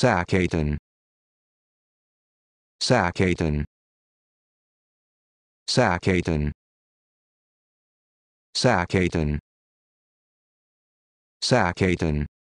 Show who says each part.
Speaker 1: Sakaton Sakaton Sakaton Sakaton Sakaton